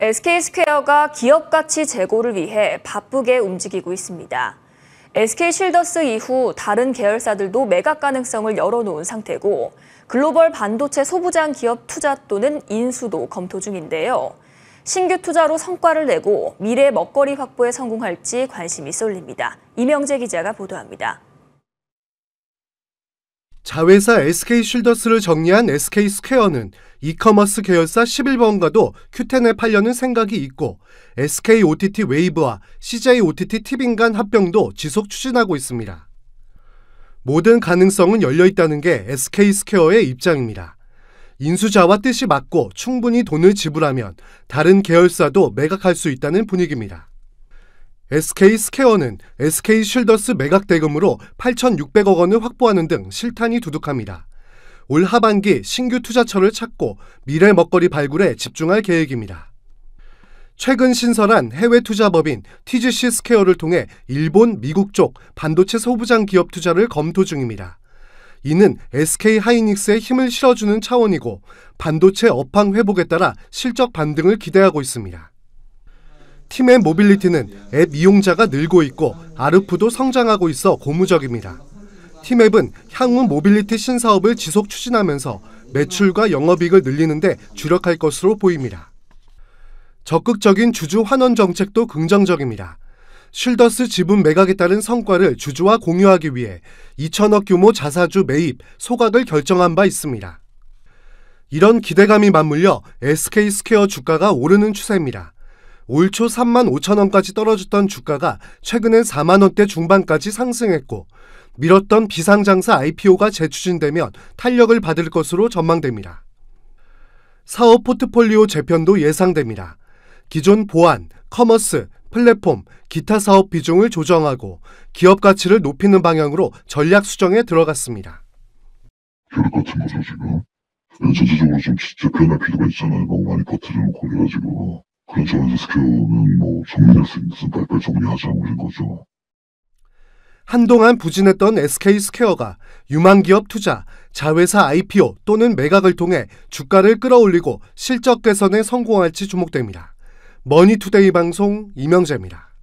SK스퀘어가 기업 가치 제고를 위해 바쁘게 움직이고 있습니다. SK실더스 이후 다른 계열사들도 매각 가능성을 열어놓은 상태고 글로벌 반도체 소부장 기업 투자 또는 인수도 검토 중인데요. 신규 투자로 성과를 내고 미래 먹거리 확보에 성공할지 관심이 쏠립니다. 이명재 기자가 보도합니다. 자회사 SK 쉴더스를 정리한 SK 스퀘어는 이커머스 계열사 11번가도 큐텐에 팔려는 생각이 있고 SK OTT 웨이브와 CJ OTT 티빙 간 합병도 지속 추진하고 있습니다. 모든 가능성은 열려 있다는 게 SK 스퀘어의 입장입니다. 인수자와 뜻이 맞고 충분히 돈을 지불하면 다른 계열사도 매각할 수 있다는 분위기입니다. SK 스케어는 SK 쉴더스 매각 대금으로 8,600억 원을 확보하는 등 실탄이 두둑합니다. 올 하반기 신규 투자처를 찾고 미래 먹거리 발굴에 집중할 계획입니다. 최근 신설한 해외 투자법인 TGC 스케어를 통해 일본, 미국 쪽 반도체 소부장 기업 투자를 검토 중입니다. 이는 SK 하이닉스에 힘을 실어주는 차원이고 반도체 업황 회복에 따라 실적 반등을 기대하고 있습니다. 팀의 모빌리티는 앱 이용자가 늘고 있고 아르프도 성장하고 있어 고무적입니다. 팀앱은 향후 모빌리티 신사업을 지속 추진하면서 매출과 영업이익을 늘리는데 주력할 것으로 보입니다. 적극적인 주주 환원 정책도 긍정적입니다. 쉴더스 지분 매각에 따른 성과를 주주와 공유하기 위해 2천억 규모 자사주 매입, 소각을 결정한 바 있습니다. 이런 기대감이 맞물려 SK스퀘어 주가가 오르는 추세입니다. 올초 3만 5천 원까지 떨어졌던 주가가 최근엔 4만 원대 중반까지 상승했고 미뤘던 비상장사 IPO가 재추진되면 탄력을 받을 것으로 전망됩니다. 사업 포트폴리오 재편도 예상됩니다. 기존 보안, 커머스, 플랫폼, 기타 사업 비중을 조정하고 기업 가치를 높이는 방향으로 전략 수정에 들어갔습니다. 그럴 것 같은 거죠, 좀 재편할 필요가 있잖아요. 너무 많이 퍼트려놓고 그래가지고. 그렇지 스퀘어는 뭐 정리될 수있으 빨리빨리 정리하자고 그 거죠. 한동안 부진했던 SK 스퀘어가 유망기업 투자, 자회사 IPO 또는 매각을 통해 주가를 끌어올리고 실적 개선에 성공할지 주목됩니다. 머니투데이 방송 이명재입니다.